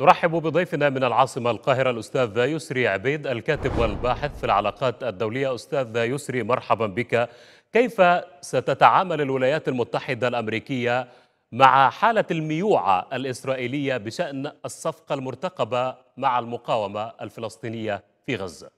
نرحب بضيفنا من العاصمة القاهرة الأستاذ يسري عبيد الكاتب والباحث في العلاقات الدولية أستاذ يسري مرحبا بك كيف ستتعامل الولايات المتحدة الأمريكية مع حالة الميوعة الإسرائيلية بشأن الصفقة المرتقبة مع المقاومة الفلسطينية في غزة؟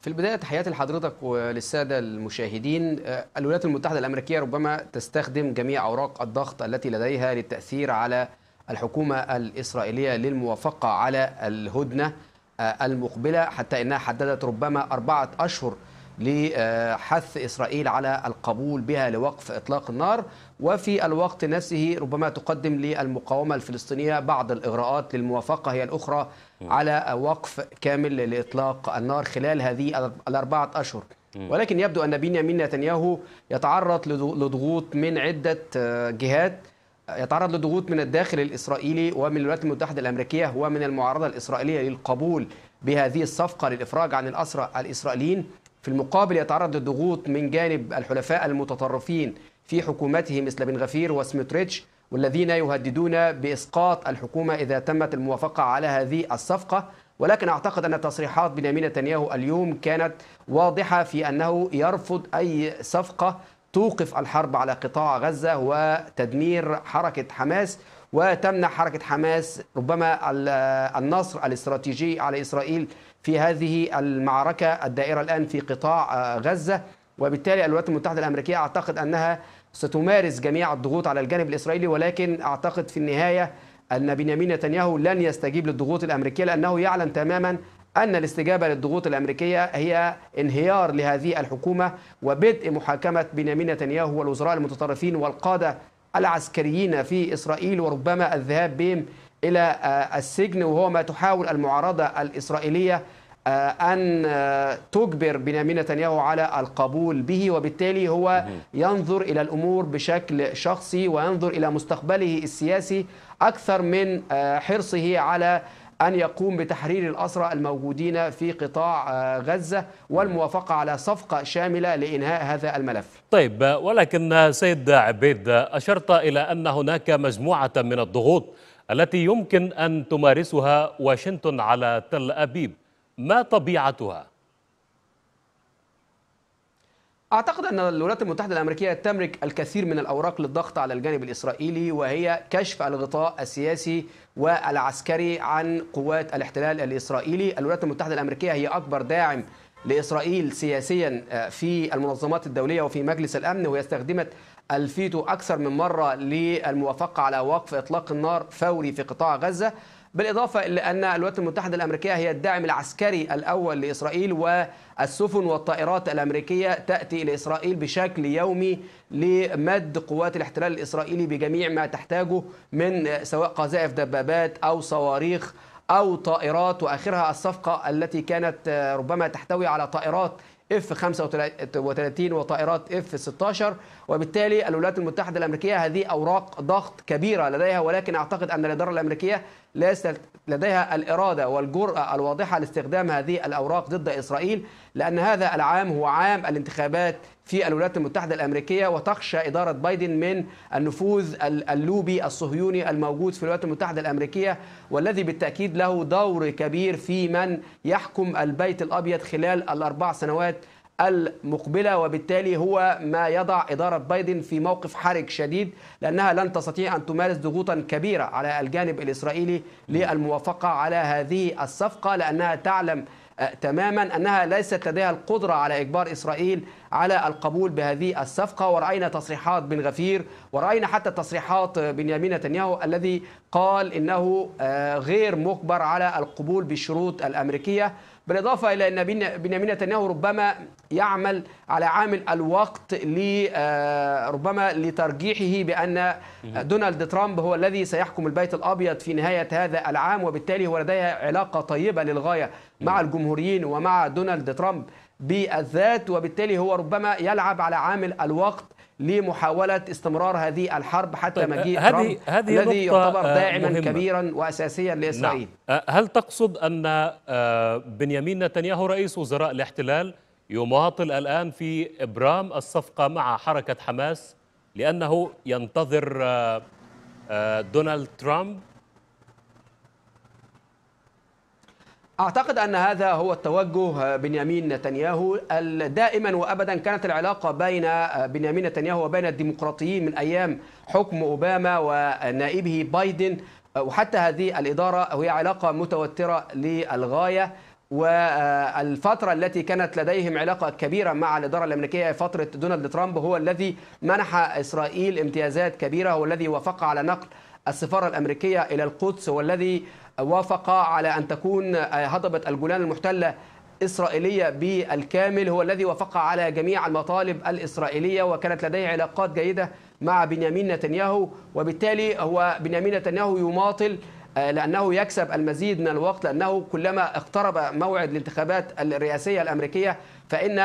في البداية تحياتي لحضرتك وللسادة المشاهدين آه، الولايات المتحدة الأمريكية ربما تستخدم جميع أوراق الضغط التي لديها للتأثير على الحكومة الإسرائيلية للموافقة على الهدنة آه، المقبلة حتى أنها حددت ربما أربعة أشهر لحث إسرائيل على القبول بها لوقف إطلاق النار وفي الوقت نفسه ربما تقدم للمقاومة الفلسطينية بعض الإغراءات للموافقة هي الأخرى على وقف كامل لإطلاق النار خلال هذه الأربعة أشهر ولكن يبدو أن بنيامين نتنياهو يتعرض لضغوط من عدة آه، جهات يتعرض لضغوط من الداخل الإسرائيلي ومن الولايات المتحدة الأمريكية ومن المعارضة الإسرائيلية للقبول بهذه الصفقة للإفراج عن الأسرى الإسرائيليين في المقابل يتعرض لضغوط من جانب الحلفاء المتطرفين في حكومته مثل بن غفير وسميتريتش والذين يهددون بإسقاط الحكومة إذا تمت الموافقة على هذه الصفقة ولكن أعتقد أن تصريحات بنيامين نتنياهو اليوم كانت واضحة في أنه يرفض أي صفقة توقف الحرب على قطاع غزة وتدمير حركة حماس وتمنح حركة حماس ربما النصر الاستراتيجي على إسرائيل في هذه المعركة الدائرة الآن في قطاع آه، غزة وبالتالي الولايات المتحدة الأمريكية أعتقد أنها ستمارس جميع الضغوط على الجانب الإسرائيلي ولكن أعتقد في النهاية أن بنيامين نتنياهو لن يستجيب للضغوط الأمريكية لأنه يعلم تماما أن الاستجابة للضغوط الأمريكية هي انهيار لهذه الحكومة وبدء محاكمة بنيامين نتنياهو والوزراء المتطرفين والقادة على عسكريين في إسرائيل وربما الذهاب بهم إلى آه، السجن وهو ما تحاول المعارضة الإسرائيلية آه، أن آه، تجبر بنيامين نتنياهو على القبول به وبالتالي هو ينظر إلى الأمور بشكل شخصي وينظر إلى مستقبله السياسي أكثر من حرصه على أن يقوم بتحرير الأسرى الموجودين في قطاع آه، غزة والموافقة على صفقة شاملة لإنهاء هذا الملف طيب ولكن سيد عبيد أشرت إلى أن هناك مجموعة من الضغوط التي يمكن أن تمارسها واشنطن على تل أبيب ما طبيعتها؟ اعتقد ان الولايات المتحده الامريكيه تملك الكثير من الاوراق للضغط على الجانب الاسرائيلي وهي كشف الغطاء السياسي والعسكري عن قوات الاحتلال الاسرائيلي، الولايات المتحده الامريكيه هي اكبر داعم لاسرائيل سياسيا آه، في المنظمات الدوليه وفي مجلس الامن وهي استخدمت الفيتو اكثر من مره للموافقه على وقف اطلاق النار فوري في قطاع غزه بالإضافة إلى أن الولايات المتحدة الأمريكية هي الداعم العسكري الأول لإسرائيل والسفن والطائرات الأمريكية تأتي إلى إسرائيل بشكل يومي لمد قوات الاحتلال الإسرائيلي بجميع ما تحتاجه من سواء قذائف دبابات أو صواريخ أو طائرات وآخرها الصفقة التي كانت ربما تحتوي على طائرات اف 35 وطائرات اف 16 وبالتالي الولايات المتحده الامريكيه هذه اوراق ضغط كبيره لديها ولكن اعتقد ان الاداره الامريكيه ليست لديها الاراده والجراه الواضحه لاستخدام هذه الاوراق ضد اسرائيل لان هذا العام هو عام الانتخابات في الولايات المتحدة الأمريكية وتخشى إدارة بايدن من النفوذ اللوبي الصهيوني الموجود في الولايات المتحدة الأمريكية والذي بالتأكيد له دور كبير في من يحكم البيت الأبيض خلال الأربع سنوات المقبلة وبالتالي هو ما يضع إدارة بايدن في موقف حرج شديد لأنها لن تستطيع أن تمارس ضغوطا كبيرة على الجانب الإسرائيلي للموافقة على هذه الصفقة لأنها تعلم آه، تماما انها ليست لديها القدره على اجبار اسرائيل على القبول بهذه الصفقه وراينا تصريحات بن غفير وراينا حتى تصريحات بنيامين نتنياهو الذي قال انه آه، غير مجبر على القبول بالشروط الامريكيه بالإضافة إلى أن بنيامين نتنياهو ربما يعمل على عامل الوقت آه، ربما لترجيحه بأن دونالد ترامب هو الذي سيحكم البيت الأبيض في نهاية هذا العام وبالتالي هو لديه علاقة طيبة للغاية مع الجمهوريين ومع دونالد ترامب بالذات وبالتالي هو ربما يلعب على عامل الوقت لمحاولة استمرار هذه الحرب حتى طيب مجيء هذه ترامب هذه الذي يعتبر آه، داعما مهمة. كبيرا وأساسيا لإسرائيل نعم. آه، هل تقصد أن آه، بنيامين نتنياهو رئيس وزراء الاحتلال يماطل الآن في إبرام الصفقة مع حركة حماس لأنه ينتظر دونالد ترامب أعتقد أن هذا هو التوجه آه، بنيامين نتنياهو دائما وأبدا كانت العلاقة بين آه، بنيامين نتنياهو وبين الديمقراطيين من أيام حكم أوباما ونائبه بايدن آه، وحتى هذه الإدارة هي علاقة متوترة للغاية والفترة التي كانت لديهم علاقة كبيرة مع الإدارة الأمريكية فترة دونالد ترامب هو الذي منح إسرائيل امتيازات كبيرة والذي وافق على نقل السفارة الأمريكية إلى القدس والذي وافق على أن تكون آه، هضبة الجولان المحتلة إسرائيلية بالكامل هو الذي وافق على جميع المطالب الإسرائيلية وكانت لديه علاقات جيدة مع بنيامين نتنياهو وبالتالي هو بنيامين نتنياهو يماطل آه، لأنه يكسب المزيد من الوقت لأنه كلما اقترب موعد الانتخابات الرئاسية الأمريكية فإن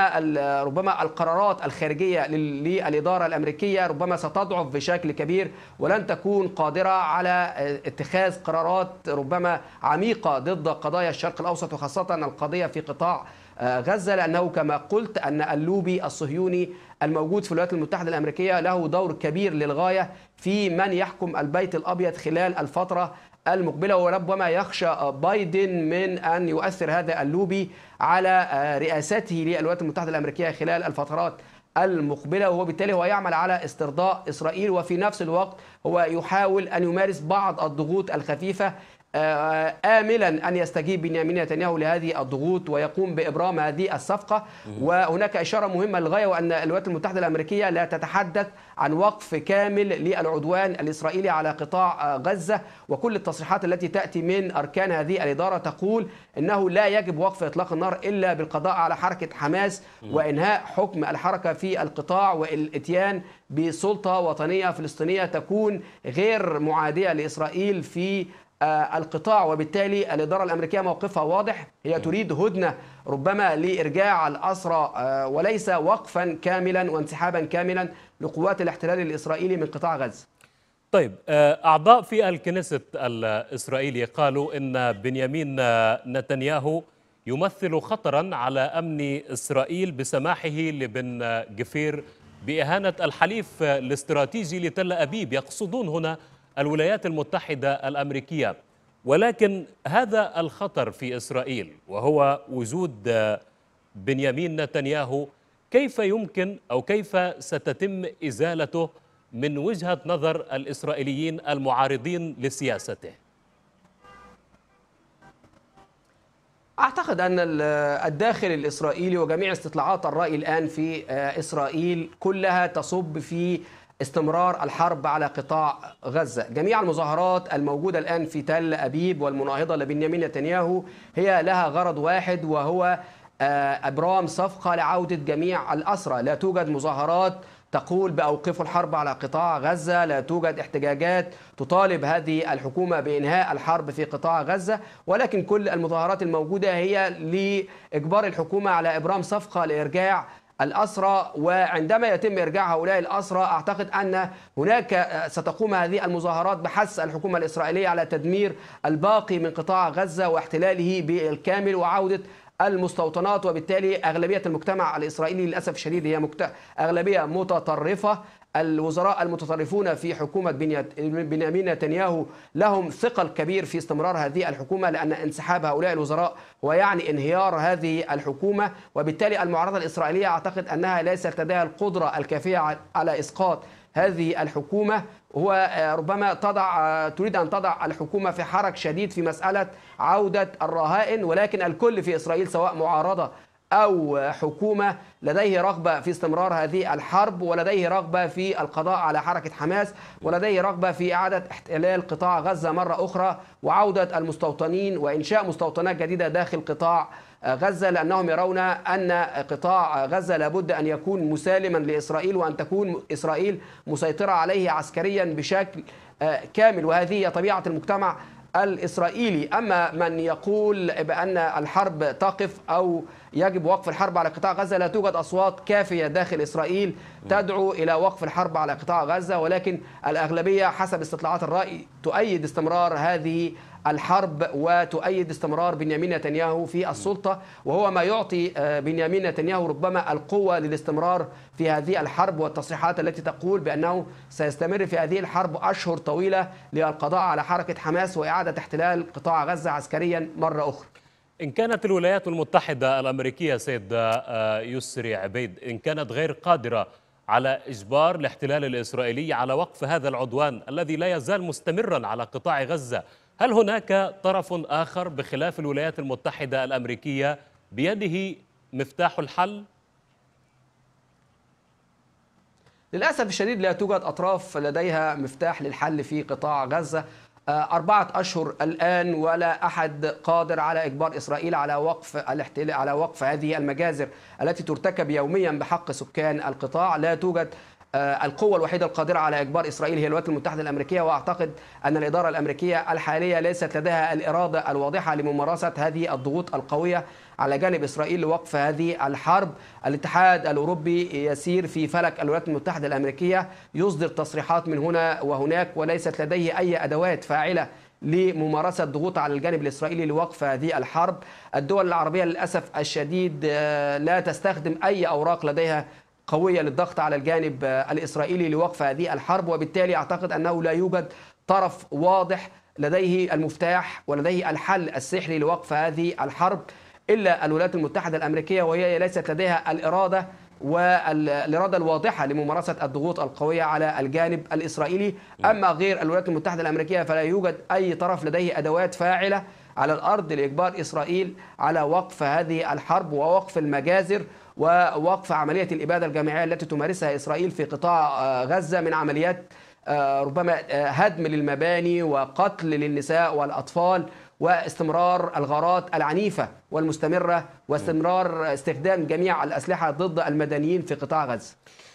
ربما القرارات الخارجية للإدارة الأمريكية ربما ستضعف بشكل كبير ولن تكون قادرة على آه، اتخاذ قرارات ربما عميقة ضد قضايا الشرق الأوسط وخاصة القضية في قطاع آه، غزة لأنه كما قلت أن اللوبي الصهيوني الموجود في الولايات المتحدة الأمريكية له دور كبير للغاية في من يحكم البيت الأبيض خلال الفترة المقبلة وربما يخشى بايدن من أن يؤثر هذا اللوبي على آه، رئاسته للولايات المتحدة الأمريكية خلال الفترات المقبلة وبالتالي هو يعمل على استرضاء إسرائيل وفي نفس الوقت هو يحاول أن يمارس بعض الضغوط الخفيفة آه، آملا أن يستجيب بنيامين نتنياهو لهذه الضغوط ويقوم بإبرام هذه الصفقة وهناك إشارة مهمة للغاية وأن الولايات المتحدة الأمريكية لا تتحدث عن وقف كامل للعدوان الإسرائيلي على قطاع آه، غزة وكل التصريحات التي تأتي من أركان هذه الإدارة تقول أنه لا يجب وقف إطلاق النار إلا بالقضاء على حركة حماس وإنهاء حكم الحركة في القطاع والإتيان بسلطة وطنية فلسطينية تكون غير معادية لإسرائيل في آه، القطاع وبالتالي الإدارة الأمريكية موقفها واضح هي تريد هدنة ربما لإرجاع الأسرى آه، وليس وقفا كاملا وانسحابا كاملا لقوات الاحتلال الإسرائيلي من قطاع غزة طيب آه، أعضاء في الكنيسة الإسرائيلي قالوا إن بنيامين نتنياهو يمثل خطرا على أمن إسرائيل بسماحه لبن جفير بإهانة الحليف الاستراتيجي لتل أبيب يقصدون هنا الولايات المتحدة الأمريكية ولكن هذا الخطر في إسرائيل وهو وجود بنيامين نتنياهو كيف يمكن أو كيف ستتم إزالته من وجهة نظر الإسرائيليين المعارضين لسياسته أعتقد أن الداخل الإسرائيلي وجميع استطلاعات الرأي الآن في آه، إسرائيل كلها تصب في استمرار الحرب على قطاع غزة جميع المظاهرات الموجودة الآن في تل أبيب والمناهضة لبنيامين نتنياهو هي لها غرض واحد وهو آه، ابرام صفقه لعوده جميع الاسرى، لا توجد مظاهرات تقول بأوقف الحرب على قطاع غزه، لا توجد احتجاجات تطالب هذه الحكومه بانهاء الحرب في قطاع غزه، ولكن كل المظاهرات الموجوده هي لاجبار الحكومه على ابرام صفقه لارجاع الأسرى وعندما يتم إرجاع هؤلاء الأسرى أعتقد أن هناك آه، ستقوم هذه المظاهرات بحث الحكومة الإسرائيلية على تدمير الباقي من قطاع غزة واحتلاله بالكامل وعودة المستوطنات وبالتالي أغلبية المجتمع الإسرائيلي للأسف الشديد هي مكت... أغلبية متطرفة الوزراء المتطرفون في حكومة بنيامين نتنياهو لهم ثقل كبير في استمرار هذه الحكومة لأن انسحاب هؤلاء الوزراء ويعني انهيار هذه الحكومة وبالتالي المعارضة الإسرائيلية أعتقد أنها ليست لديها القدرة الكافية على إسقاط هذه الحكومة هو آه، ربما تضع آه، تريد ان تضع الحكومه في حرج شديد في مساله عوده الرهائن ولكن الكل في اسرائيل سواء معارضه او حكومه لديه رغبه في استمرار هذه الحرب ولديه رغبه في القضاء على حركه حماس ولديه رغبه في اعاده احتلال قطاع غزه مره اخرى وعوده المستوطنين وانشاء مستوطنات جديده داخل قطاع غزة لأنهم يرون أن قطاع غزة لابد أن يكون مسالما لإسرائيل وأن تكون إسرائيل مسيطرة عليه عسكريا بشكل آه، كامل وهذه هي طبيعة المجتمع الإسرائيلي أما من يقول بأن الحرب تقف أو يجب وقف الحرب على قطاع غزة لا توجد أصوات كافية داخل إسرائيل تدعو إلى وقف الحرب على قطاع غزة ولكن الأغلبية حسب استطلاعات الرأي تؤيد استمرار هذه الحرب وتؤيد استمرار بنيامين نتنياهو في السلطة وهو ما يعطي آه، بنيامين نتنياهو ربما القوة للاستمرار في هذه الحرب والتصريحات التي تقول بأنه سيستمر في هذه الحرب أشهر طويلة للقضاء على حركة حماس وإعادة احتلال قطاع غزة عسكريا مرة أخرى إن كانت الولايات المتحدة الأمريكية سيد آه، يسري عبيد إن كانت غير قادرة على إجبار الاحتلال الإسرائيلي على وقف هذا العدوان الذي لا يزال مستمرا على قطاع غزة هل هناك طرف آخر بخلاف الولايات المتحدة الأمريكية بيده مفتاح الحل؟ للأسف الشديد لا توجد أطراف لديها مفتاح للحل في قطاع غزة آه، أربعة أشهر الآن ولا أحد قادر على إجبار إسرائيل على وقف الاحتلال على وقف هذه المجازر التي ترتكب يوميا بحق سكان القطاع لا توجد آه، القوة الوحيدة القادرة على إجبار إسرائيل هي الولايات المتحدة الأمريكية وأعتقد أن الإدارة الأمريكية الحالية ليست لديها الإرادة الواضحة لممارسة هذه الضغوط القوية على جانب إسرائيل لوقف هذه الحرب الاتحاد الأوروبي يسير في فلك الولايات المتحدة الأمريكية يصدر تصريحات من هنا وهناك وليست لديه أي أدوات فاعلة لممارسة ضغوط على الجانب الإسرائيلي لوقف هذه الحرب الدول العربية للأسف الشديد آه، لا تستخدم أي أوراق لديها قوية للضغط على الجانب آه، الإسرائيلي لوقف هذه الحرب وبالتالي أعتقد أنه لا يوجد طرف واضح لديه المفتاح ولديه الحل السحري لوقف هذه الحرب إلا الولايات المتحدة الأمريكية وهي ليست لديها الإرادة والاراده الواضحه لممارسه الضغوط القويه على الجانب الاسرائيلي نعم. اما غير الولايات المتحده الامريكيه فلا يوجد اي طرف لديه ادوات فاعله على الأرض لإجبار إسرائيل على وقف هذه الحرب ووقف المجازر ووقف عملية الإبادة الجماعية التي تمارسها إسرائيل في قطاع آه، غزة من عمليات آه، ربما آه، هدم للمباني وقتل للنساء والأطفال واستمرار الغارات العنيفة والمستمرة واستمرار استخدام جميع الأسلحة ضد المدنيين في قطاع غزة